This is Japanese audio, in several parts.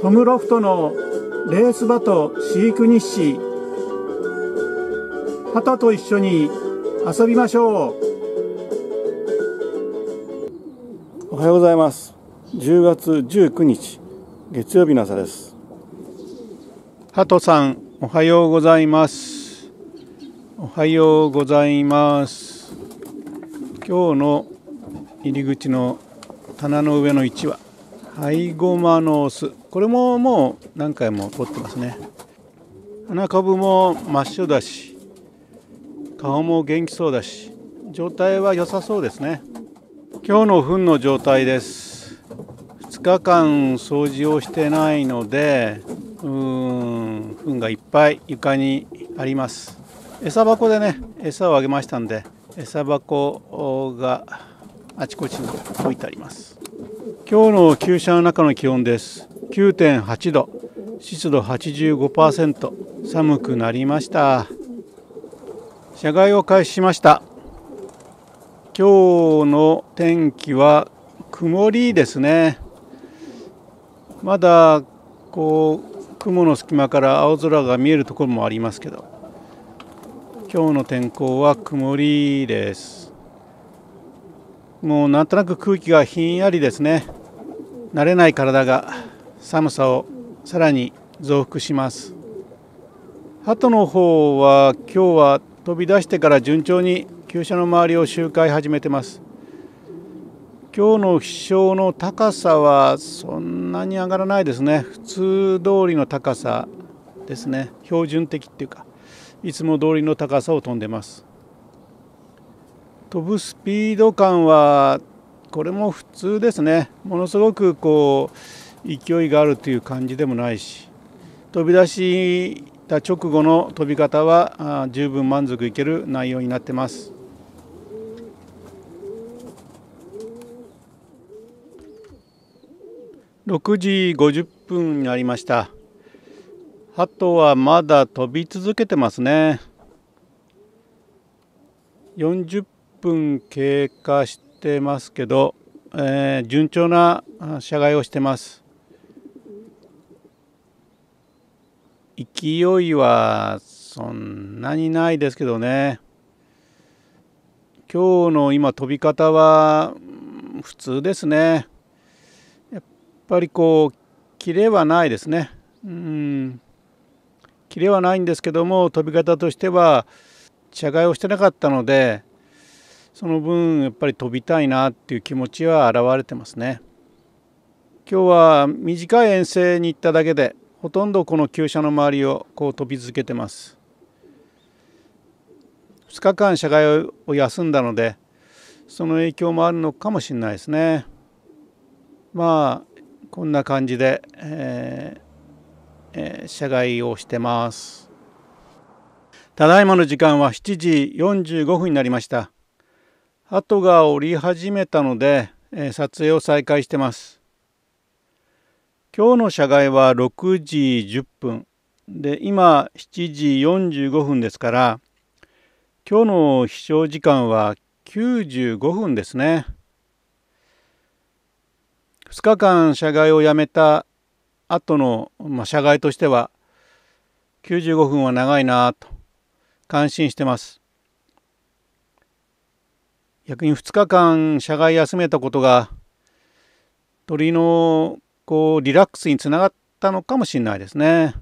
トムロフトのレース場と飼育日誌タと一緒に遊びましょうおはようございます10月19日月曜日の朝ですトさんおはようございますおはようございます今日の入り口の棚の上の1はハイゴマのオスこれももう何回も取ってますね花株も真っ白だし顔も元気そうだし状態は良さそうですね今日の糞の状態です2日間掃除をしてないのでうーん糞がいっぱい床にあります餌箱でね餌をあげましたんで餌箱があちこちに置いてあります今日の厩舎の中の気温です9.8度湿度85%寒くなりました社外を開始しました今日の天気は曇りですねまだこう雲の隙間から青空が見えるところもありますけど今日の天候は曇りですもうなんとなく空気がひんやりですね慣れない体が寒さをさらに増幅します鳩の方は今日は飛び出してから順調に急所の周りを周回始めてます今日の飛翔の高さはそんなに上がらないですね普通通りの高さですね標準的っていうかいつも通りの高さを飛んでます飛ぶスピード感はこれも普通ですねものすごくこう勢いがあるという感じでもないし飛び出した直後の飛び方は十分満足いける内容になってます。6時50分になりました。鳩はまだ飛び続けてますね。40分経過してますけど、えー、順調な社外をしてます。勢いはそんなにないですけどね今日の今飛び方は普通ですねやっぱりこうキレはないですねうんキレはないんですけども飛び方としては茶会をしてなかったのでその分やっぱり飛びたいなっていう気持ちは表れてますね今日は短い遠征に行っただけでほとんどこの旧車の周りをこう飛び続けてます2日間車外を休んだのでその影響もあるのかもしれないですねまあこんな感じで、えーえー、車外をしてますただいまの時間は7時45分になりました鳩が降り始めたので、えー、撮影を再開してます今日の社外は6時10分で今7時45分ですから今日の飛翔時間は95分ですね2日間社外をやめた後の、まあ、社外としては95分は長いなと感心してます逆に2日間社外休めたことが鳥のこうリラックスにつながったのかもしれないですね。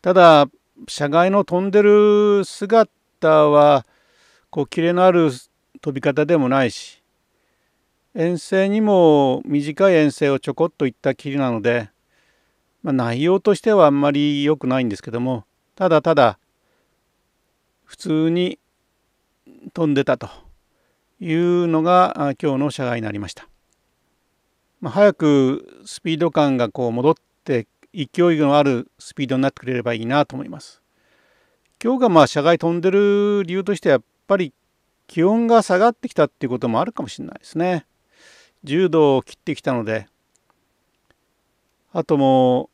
ただ車外の飛んでる姿はこうキレのある飛び方でもないし遠征にも短い遠征をちょこっと行ったきりなので、まあ、内容としてはあんまり良くないんですけどもただただ普通に飛んでたというのが今日の社外になりました。まあ、早くスピード感がこう戻って勢いのあるスピードになってくれればいいなと思います。今日がまあ社外飛んでる理由としてはやっぱり気温が下がってきたっていうこともあるかもしれないですね。10度を切ってきたのであとも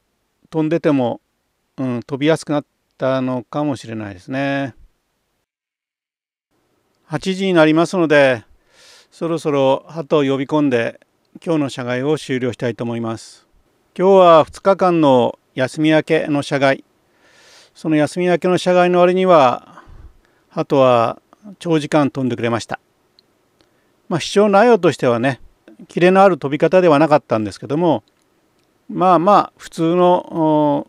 う飛んでても、うん、飛びやすくなったのかもしれないですね。8時になりますのでそろそろ鳩を呼び込んで今日の社外を終了したいと思います今日は2日間の休み明けの社外その休み明けの社外の割にはあとは長時間飛んでくれましたまあ主張内容としてはねキレのある飛び方ではなかったんですけどもまあまあ普通の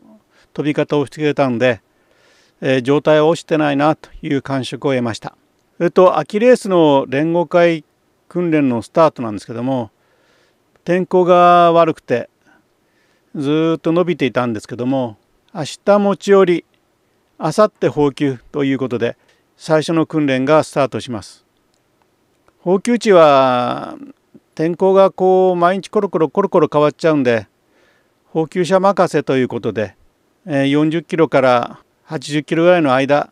飛び方をしてくれたんで、えー、状態は落ちてないなという感触を得ましたそれと秋レースの連合会訓練のスタートなんですけども天候が悪くてずっと伸びていたんですけども明日持ち寄り明後日放給ということで最初の訓練がスタートします。放給地は天候がこう毎日コロコロコロコロ変わっちゃうんで放給者任せということで40キロから80キロぐらいの間、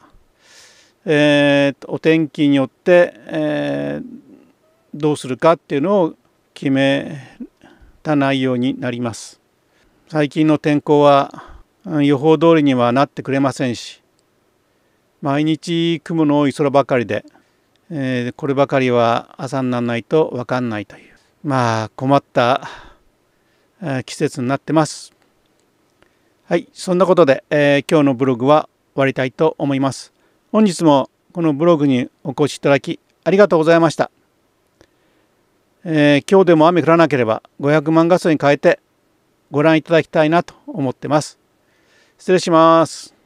えー、お天気によって、えー、どうするかっていうのを決めた内容になります最近の天候は予報通りにはなってくれませんし毎日雲の多い空ばかりで、えー、こればかりは朝にならないと分かんないというまあ困った、えー、季節になってますはいそんなことで、えー、今日のブログは終わりたいと思います本日もこのブログにお越しいただきありがとうございましたえー、今日でも雨降らなければ500万画素に変えてご覧いただきたいなと思ってます。失礼します。